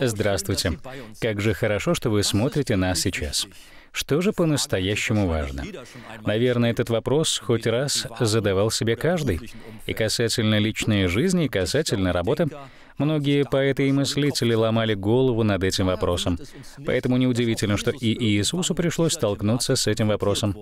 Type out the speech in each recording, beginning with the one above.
Здравствуйте. Как же хорошо, что вы смотрите нас сейчас. Что же по-настоящему важно? Наверное, этот вопрос хоть раз задавал себе каждый. И касательно личной жизни, и касательно работы, Многие поэты и мыслители ломали голову над этим вопросом. Поэтому неудивительно, что и Иисусу пришлось столкнуться с этим вопросом.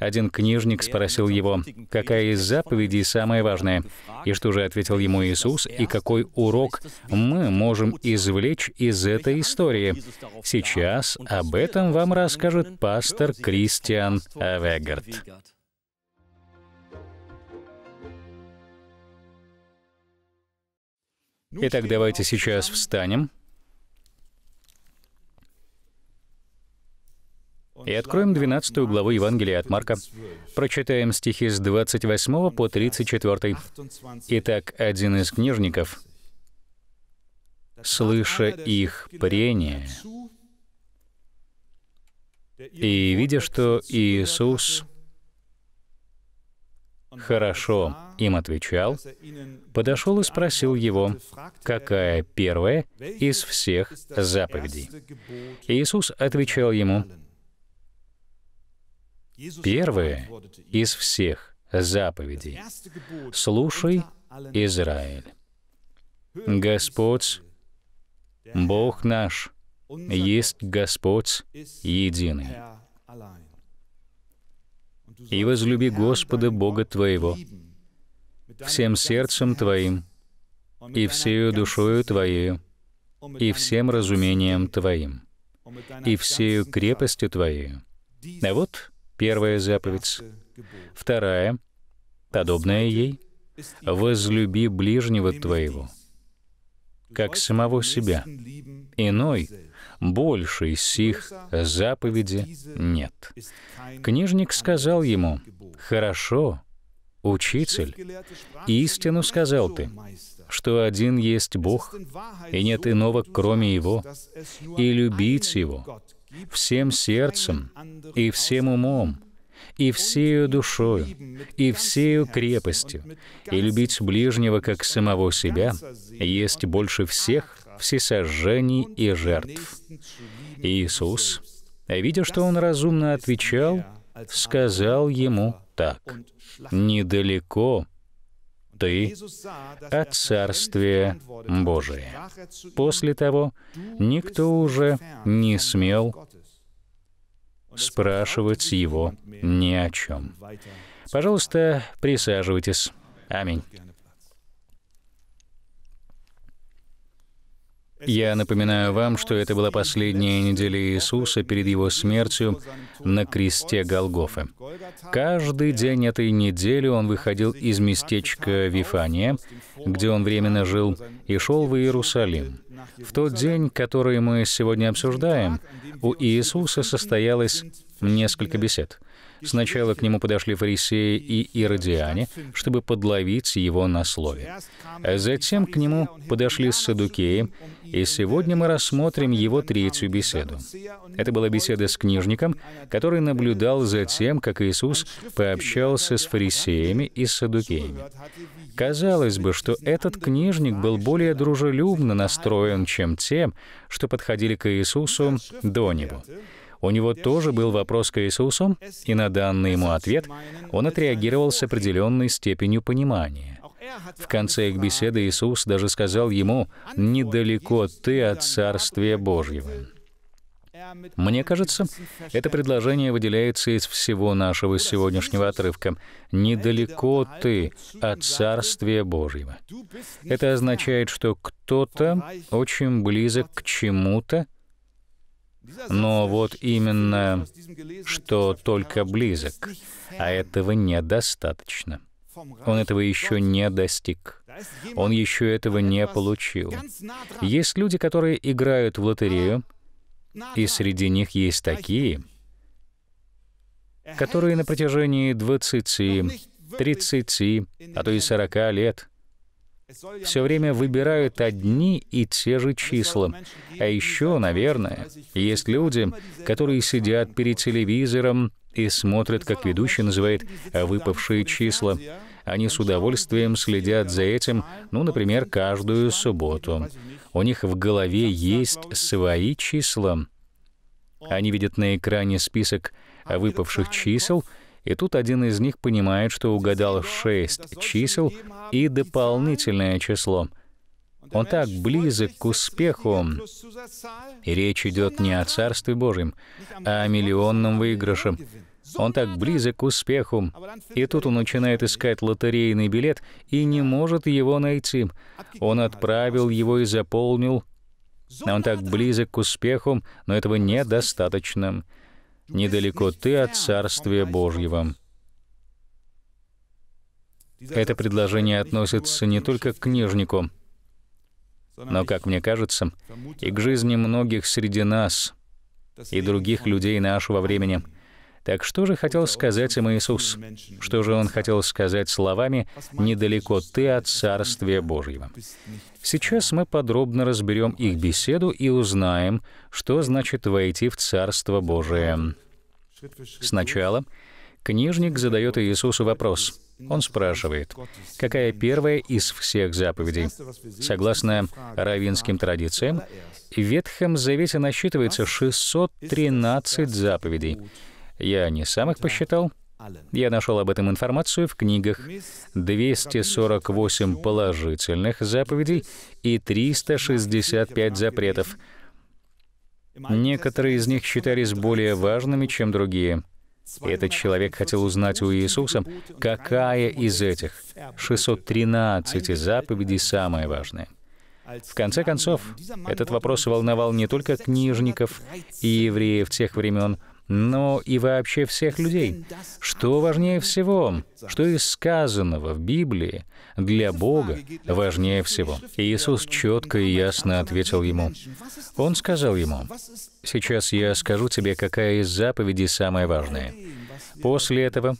Один книжник спросил его, какая из заповедей самая важная? И что же ответил ему Иисус, и какой урок мы можем извлечь из этой истории? Сейчас об этом вам расскажет пастор Кристиан Авегард. Итак, давайте сейчас встанем и откроем 12 главу Евангелия от Марка. Прочитаем стихи с 28 по 34. Итак, один из книжников, слыша их прения и видя, что Иисус — «Хорошо», им отвечал, подошел и спросил его, какая первая из всех заповедей. Иисус отвечал ему, «Первая из всех заповедей. Слушай, Израиль. Господь, Бог наш, есть Господь единый» и возлюби Господа Бога твоего всем сердцем твоим, и всею душою твоею, и всем разумением твоим, и всею крепостью твоею». А вот первая заповедь. Вторая, подобная ей, «Возлюби ближнего твоего, как самого себя». Иной больше из сих заповеди нет. Книжник сказал ему, «Хорошо, учитель, истину сказал ты, что один есть Бог, и нет иного, кроме Его, и любить Его всем сердцем и всем умом, и всею душою, и всею крепостью, и любить ближнего как самого себя, есть больше всех всесожжений и жертв. Иисус, видя, что он разумно отвечал, сказал ему так, «Недалеко ты от Царствия Божия». После того никто уже не смел спрашивать его ни о чем. Пожалуйста, присаживайтесь. Аминь. Я напоминаю вам, что это была последняя неделя Иисуса перед Его смертью на кресте Голгофы. Каждый день этой недели Он выходил из местечка Вифания, где Он временно жил, и шел в Иерусалим. В тот день, который мы сегодня обсуждаем, у Иисуса состоялось несколько бесед — Сначала к нему подошли фарисеи и иродиане, чтобы подловить его на слове. А затем к нему подошли садукеи, и сегодня мы рассмотрим его третью беседу. Это была беседа с книжником, который наблюдал за тем, как Иисус пообщался с фарисеями и садукеями. Казалось бы, что этот книжник был более дружелюбно настроен, чем те, что подходили к Иисусу до Него. У него тоже был вопрос к Иисусу, и на данный ему ответ он отреагировал с определенной степенью понимания. В конце их беседы Иисус даже сказал ему «Недалеко ты от Царствия Божьего». Мне кажется, это предложение выделяется из всего нашего сегодняшнего отрывка. «Недалеко ты от Царствия Божьего». Это означает, что кто-то очень близок к чему-то, но вот именно, что только близок, а этого недостаточно. Он этого еще не достиг. Он еще этого не получил. Есть люди, которые играют в лотерею, и среди них есть такие, которые на протяжении 20, 30, а то и 40 лет все время выбирают одни и те же числа. А еще, наверное, есть люди, которые сидят перед телевизором и смотрят, как ведущий называет, выпавшие числа. Они с удовольствием следят за этим, ну, например, каждую субботу. У них в голове есть свои числа. Они видят на экране список выпавших чисел — и тут один из них понимает, что угадал шесть чисел и дополнительное число. Он так близок к успеху. И речь идет не о Царстве Божьем, а о миллионном выигрыше. Он так близок к успеху. И тут он начинает искать лотерейный билет и не может его найти. Он отправил его и заполнил. Он так близок к успеху, но этого недостаточно недалеко ты от Царствия Божьего». Это предложение относится не только к книжнику, но, как мне кажется, и к жизни многих среди нас и других людей нашего времени. Так что же хотел сказать им Иисус? Что же Он хотел сказать словами «недалеко ты от Царствия Божьего»? Сейчас мы подробно разберем их беседу и узнаем, что значит войти в Царство Божие. Сначала книжник задает Иисусу вопрос. Он спрашивает, какая первая из всех заповедей? Согласно равинским традициям, в Ветхом Завете насчитывается 613 заповедей. Я не сам их посчитал, я нашел об этом информацию в книгах 248 положительных заповедей и 365 запретов. Некоторые из них считались более важными, чем другие. Этот человек хотел узнать у Иисуса, какая из этих 613 заповедей самая важная. В конце концов, этот вопрос волновал не только книжников и евреев тех времен, но ну и вообще всех людей. Что важнее всего, что из сказанного в Библии для Бога важнее всего. Иисус четко и ясно ответил ему. Он сказал ему, «Сейчас я скажу тебе, какая из заповедей самая важная». После этого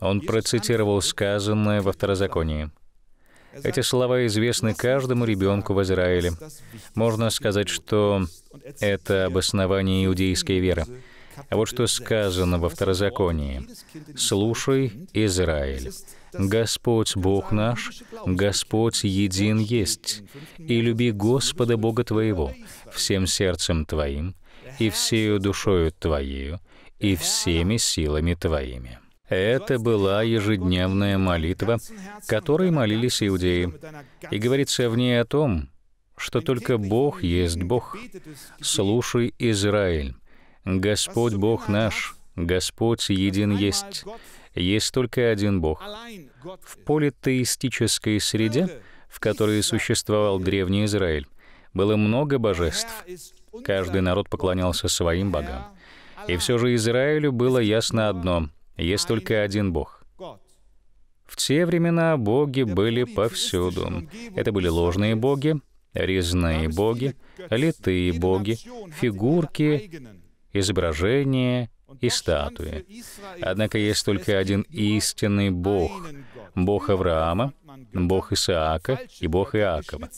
он процитировал сказанное во Второзаконии. Эти слова известны каждому ребенку в Израиле. Можно сказать, что это обоснование иудейской веры. А вот что сказано во Второзаконии. «Слушай, Израиль, Господь Бог наш, Господь един есть, и люби Господа Бога твоего всем сердцем твоим, и всею душою твоею, и всеми силами твоими». Это была ежедневная молитва, которой молились иудеи. И говорится в ней о том, что только Бог есть Бог. Слушай, Израиль, Господь Бог наш, Господь един есть, есть только один Бог. В политеистической среде, в которой существовал Древний Израиль, было много божеств. Каждый народ поклонялся своим богам. И все же Израилю было ясно одно — есть только один Бог. В те времена боги были повсюду. Это были ложные боги, резные боги, литые боги, фигурки, изображения и статуи. Однако есть только один истинный Бог, Бог Авраама, Бог Исаака и Бог Иакова.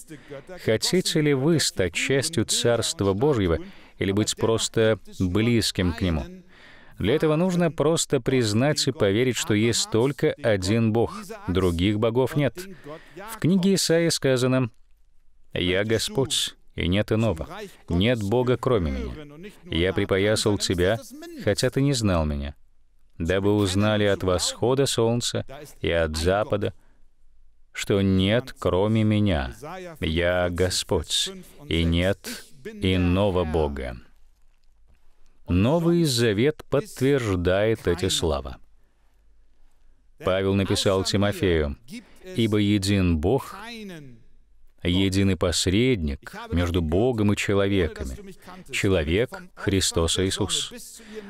Хотите ли вы стать частью Царства Божьего или быть просто близким к Нему? Для этого нужно просто признать и поверить, что есть только один Бог, других богов нет. В книге Исаии сказано, я Господь, и нет иного. Нет Бога, кроме меня. Я припоясал тебя, хотя ты не знал меня, дабы узнали от восхода солнца и от запада, что нет, кроме меня. Я Господь, и нет иного Бога. Новый Завет подтверждает эти слова. Павел написал Тимофею, «Ибо един Бог, единый посредник между Богом и человеками. Человек — Христос Иисус.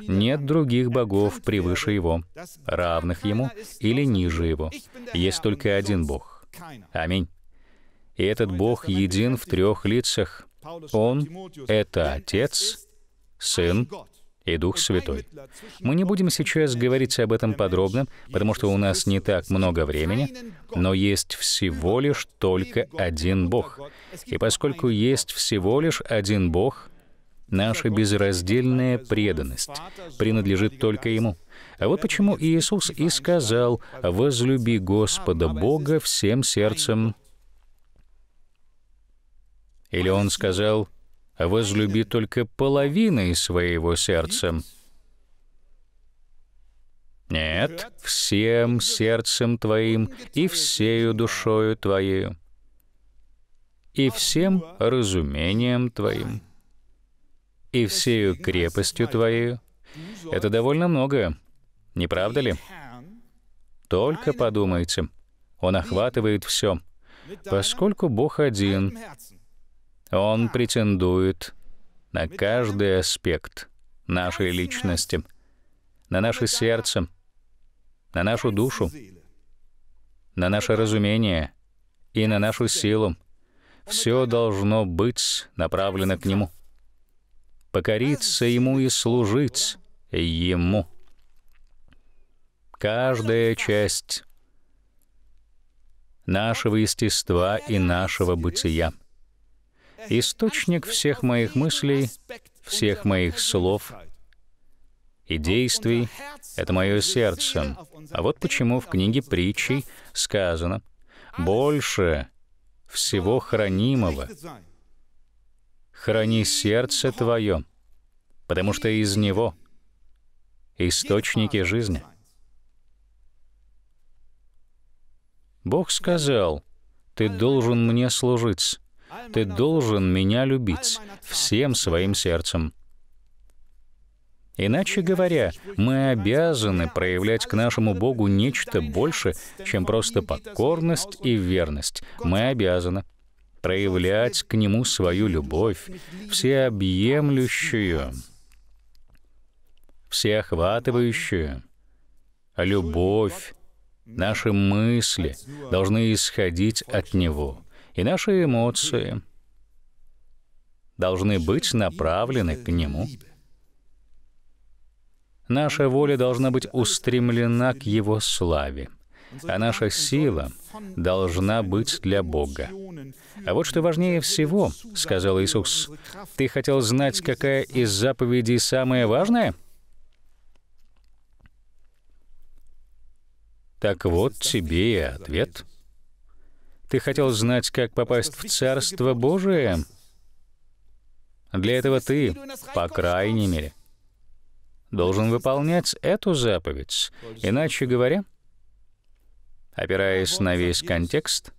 Нет других богов превыше Его, равных Ему или ниже Его. Есть только один Бог. Аминь. И этот Бог един в трех лицах. Он — это Отец, Сын и Дух Святой. Мы не будем сейчас говорить об этом подробно, потому что у нас не так много времени, но есть всего лишь только один Бог. И поскольку есть всего лишь один Бог, наша безраздельная преданность принадлежит только Ему. А вот почему Иисус и сказал «Возлюби Господа Бога всем сердцем». Или Он сказал возлюби только половиной своего сердца. Нет, всем сердцем твоим и всею душою твоей и всем разумением твоим, и всею крепостью твоей. Это довольно много, не правда ли? Только подумайте, он охватывает все. Поскольку Бог один, он претендует на каждый аспект нашей личности, на наше сердце, на нашу душу, на наше разумение и на нашу силу. Все должно быть направлено к Нему. Покориться Ему и служить Ему. Каждая часть нашего естества и нашего бытия — источник всех моих мыслей, всех моих слов и действий — это мое сердце. А вот почему в книге притчей сказано «больше всего хранимого храни сердце твое, потому что из него источники жизни». Бог сказал, «Ты должен мне служить». Ты должен меня любить всем своим сердцем. Иначе говоря, мы обязаны проявлять к нашему Богу нечто больше, чем просто покорность и верность. Мы обязаны проявлять к Нему свою любовь, всеобъемлющую, всеохватывающую. Любовь, наши мысли должны исходить от Него и наши эмоции должны быть направлены к Нему. Наша воля должна быть устремлена к Его славе, а наша сила должна быть для Бога. А вот что важнее всего, — сказал Иисус, — ты хотел знать, какая из заповедей самая важная? Так вот тебе и ответ — ты хотел знать, как попасть в Царство Божие? Для этого ты, по крайней мере, должен выполнять эту заповедь. Иначе говоря, опираясь на весь контекст,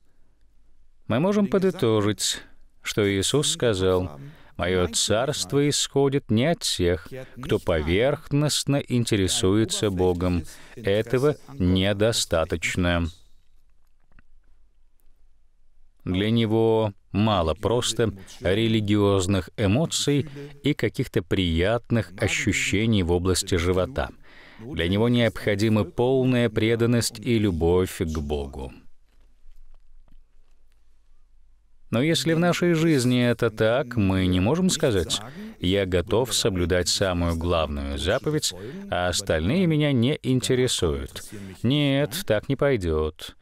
мы можем подытожить, что Иисус сказал, «Мое царство исходит не от тех, кто поверхностно интересуется Богом. Этого недостаточно». Для него мало просто религиозных эмоций и каких-то приятных ощущений в области живота. Для него необходимы полная преданность и любовь к Богу. Но если в нашей жизни это так, мы не можем сказать, «Я готов соблюдать самую главную заповедь, а остальные меня не интересуют». Нет, так не пойдет.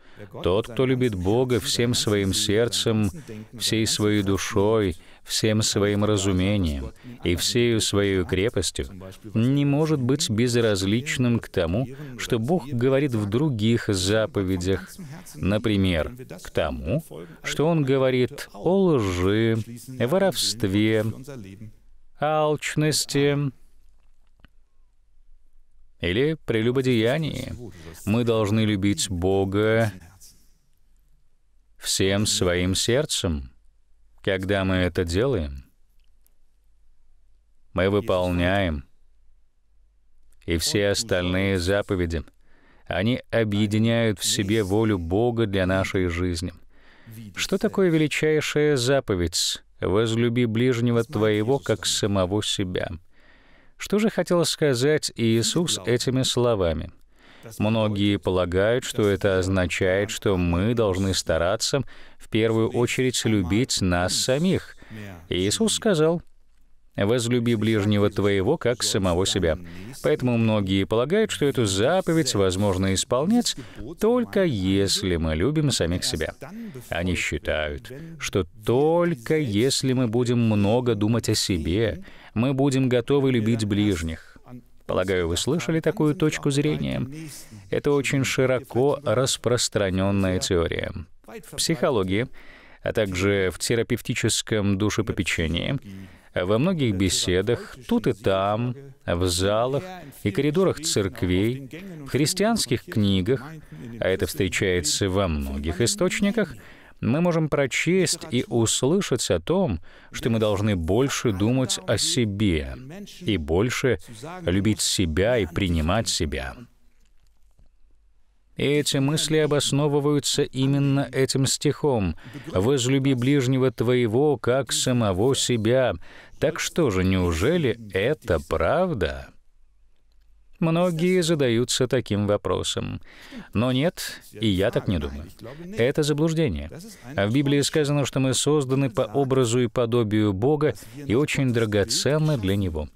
Тот, кто любит Бога всем своим сердцем, всей своей душой, всем своим разумением и всею своей крепостью, не может быть безразличным к тому, что Бог говорит в других заповедях, например, к тому, что Он говорит о лжи, воровстве, алчности, или прелюбодеянии. Мы должны любить Бога всем своим сердцем. Когда мы это делаем, мы выполняем и все остальные заповеди. Они объединяют в себе волю Бога для нашей жизни. Что такое величайшая заповедь? «Возлюби ближнего твоего, как самого себя». Что же хотел сказать Иисус этими словами? Многие полагают, что это означает, что мы должны стараться в первую очередь любить нас самих. Иисус сказал, «Возлюби ближнего твоего, как самого себя». Поэтому многие полагают, что эту заповедь возможно исполнять только если мы любим самих себя. Они считают, что только если мы будем много думать о себе, мы будем готовы любить ближних. Полагаю, вы слышали такую точку зрения? Это очень широко распространенная теория. В психологии, а также в терапевтическом душепопечении, во многих беседах, тут и там, в залах и коридорах церквей, в христианских книгах, а это встречается во многих источниках, мы можем прочесть и услышать о том, что мы должны больше думать о себе и больше любить себя и принимать себя. И эти мысли обосновываются именно этим стихом «Возлюби ближнего твоего, как самого себя». Так что же, неужели это правда? Многие задаются таким вопросом. Но нет, и я так не думаю. Это заблуждение. А в Библии сказано, что мы созданы по образу и подобию Бога и очень драгоценны для Него.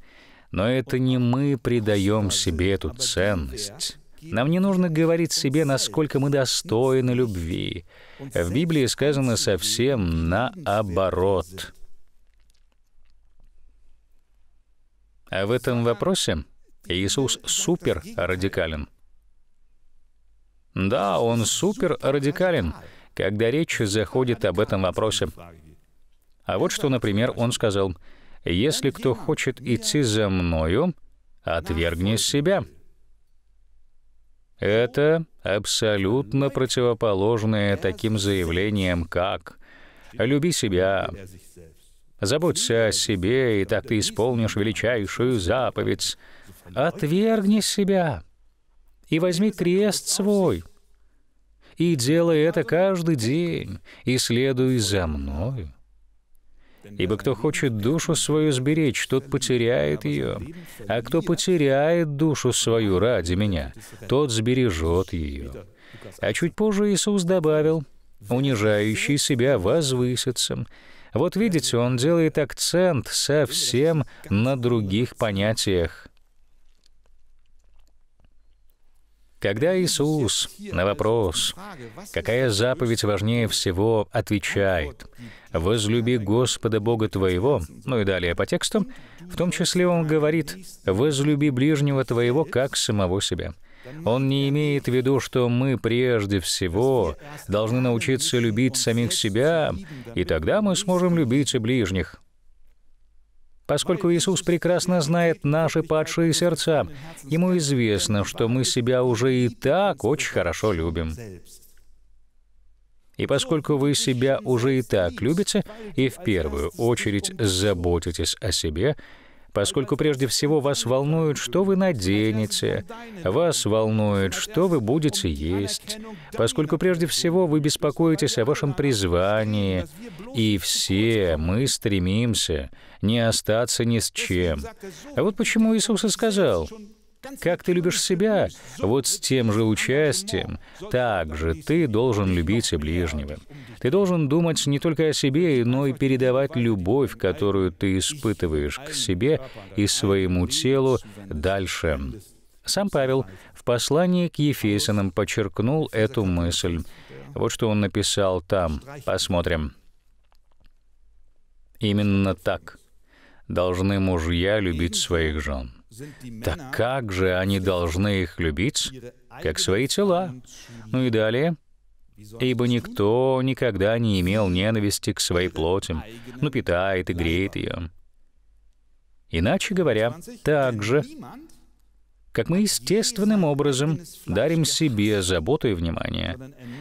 Но это не мы придаем себе эту ценность. Нам не нужно говорить себе, насколько мы достойны любви. В Библии сказано совсем наоборот. А в этом вопросе Иисус супер радикален. Да, он супер радикален, когда речь заходит об этом вопросе. А вот что, например, он сказал, «Если кто хочет идти за мною, отвергни себя». Это абсолютно противоположное таким заявлениям, как «люби себя», «заботься о себе, и так ты исполнишь величайшую заповедь», отвергни себя и возьми крест свой, и делай это каждый день, и следуй за мною. Ибо кто хочет душу свою сберечь, тот потеряет ее, а кто потеряет душу свою ради меня, тот сбережет ее. А чуть позже Иисус добавил, «Унижающий себя возвысится». Вот видите, он делает акцент совсем на других понятиях. Когда Иисус на вопрос, какая заповедь важнее всего, отвечает, «Возлюби Господа Бога твоего», ну и далее по тексту, в том числе он говорит «возлюби ближнего твоего, как самого себя». Он не имеет в виду, что мы прежде всего должны научиться любить самих себя, и тогда мы сможем любить и ближних. Поскольку Иисус прекрасно знает наши падшие сердца, Ему известно, что мы себя уже и так очень хорошо любим. И поскольку вы себя уже и так любите, и в первую очередь заботитесь о себе, поскольку прежде всего вас волнует, что вы наденете, вас волнует, что вы будете есть, поскольку прежде всего вы беспокоитесь о вашем призвании, и все мы стремимся не остаться ни с чем. А вот почему Иисус и сказал, как ты любишь себя, вот с тем же участием, также ты должен любить и ближнего. Ты должен думать не только о себе, но и передавать любовь, которую ты испытываешь к себе и своему телу дальше. Сам Павел в послании к Ефесянам подчеркнул эту мысль. Вот что он написал там. Посмотрим. Именно так должны мужья любить своих жен так как же они должны их любить, как свои тела? Ну и далее. Ибо никто никогда не имел ненависти к своей плоти, но питает и греет ее. Иначе говоря, так же, как мы естественным образом дарим себе заботу и внимание,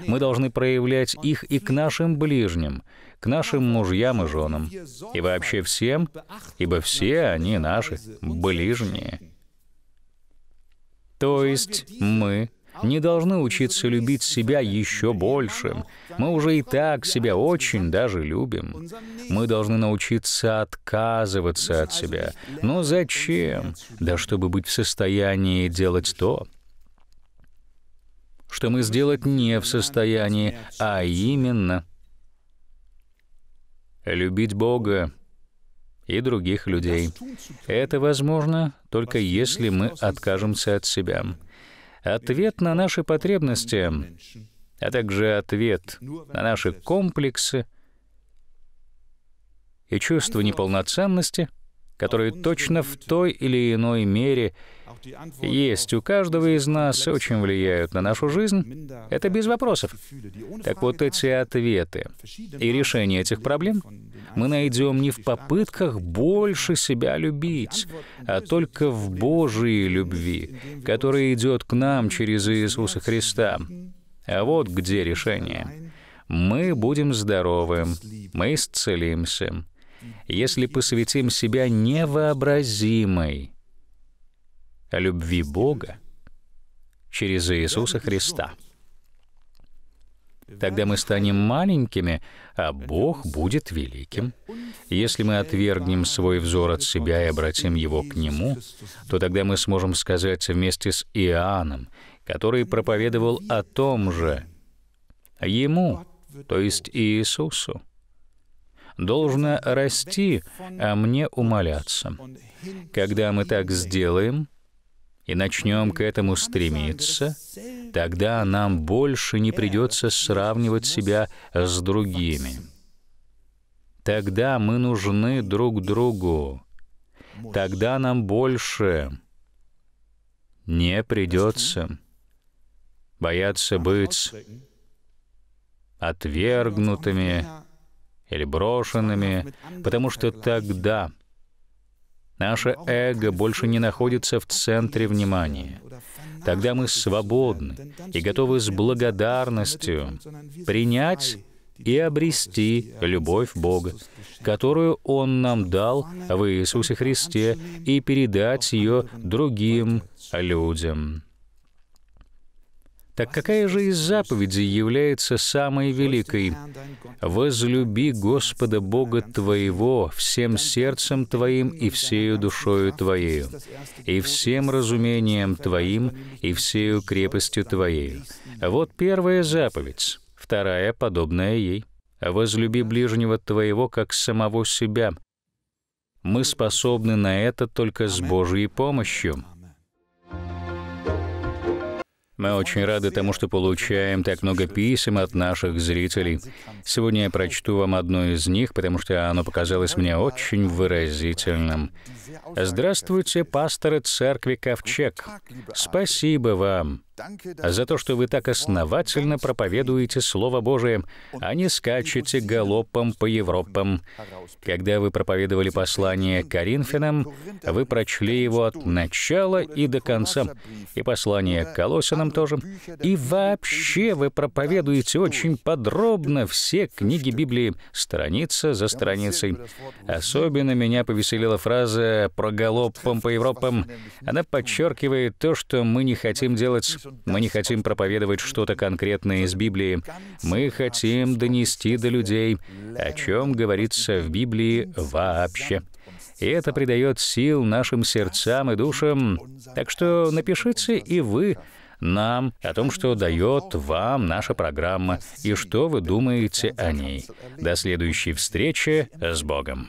мы должны проявлять их и к нашим ближним, к нашим мужьям и женам, и вообще всем, ибо все они наши ближние. То есть мы не должны учиться любить себя еще большим. Мы уже и так себя очень даже любим. Мы должны научиться отказываться от себя. Но зачем? Да чтобы быть в состоянии делать то, что мы сделать не в состоянии, а именно — любить Бога и других людей. Это возможно только если мы откажемся от себя. Ответ на наши потребности, а также ответ на наши комплексы и чувство неполноценности — которые точно в той или иной мере есть у каждого из нас, очень влияют на нашу жизнь, это без вопросов. Так вот эти ответы и решение этих проблем мы найдем не в попытках больше себя любить, а только в Божьей любви, которая идет к нам через Иисуса Христа. А вот где решение. Мы будем здоровы, мы исцелимся, если посвятим себя невообразимой любви Бога через Иисуса Христа. Тогда мы станем маленькими, а Бог будет великим. Если мы отвергнем свой взор от себя и обратим его к Нему, то тогда мы сможем сказать вместе с Иоанном, который проповедовал о том же, Ему, то есть Иисусу, должно расти, а мне умоляться. Когда мы так сделаем и начнем к этому стремиться, тогда нам больше не придется сравнивать себя с другими. Тогда мы нужны друг другу. Тогда нам больше не придется бояться быть отвергнутыми, или брошенными, потому что тогда наше эго больше не находится в центре внимания. Тогда мы свободны и готовы с благодарностью принять и обрести любовь Бога, которую Он нам дал в Иисусе Христе, и передать ее другим людям. Так какая же из заповедей является самой великой? «Возлюби Господа Бога твоего всем сердцем твоим и всею душою твоею, и всем разумением твоим, и всею крепостью твоею». Вот первая заповедь, вторая подобная ей. «Возлюби ближнего твоего, как самого себя». Мы способны на это только с Божьей помощью. Мы очень рады тому, что получаем так много писем от наших зрителей. Сегодня я прочту вам одно из них, потому что оно показалось мне очень выразительным. Здравствуйте, пасторы церкви Ковчег. Спасибо вам за то, что вы так основательно проповедуете Слово Божие, а не скачете галопом по Европам. Когда вы проповедовали послание Коринфянам, вы прочли его от начала и до конца, и послание к Колосинам тоже. И вообще вы проповедуете очень подробно все книги Библии, страница за страницей. Особенно меня повеселила фраза про галопом по Европам. Она подчеркивает то, что мы не хотим делать мы не хотим проповедовать что-то конкретное из Библии. Мы хотим донести до людей, о чем говорится в Библии вообще. И это придает сил нашим сердцам и душам. Так что напишите и вы нам о том, что дает вам наша программа и что вы думаете о ней. До следующей встречи с Богом.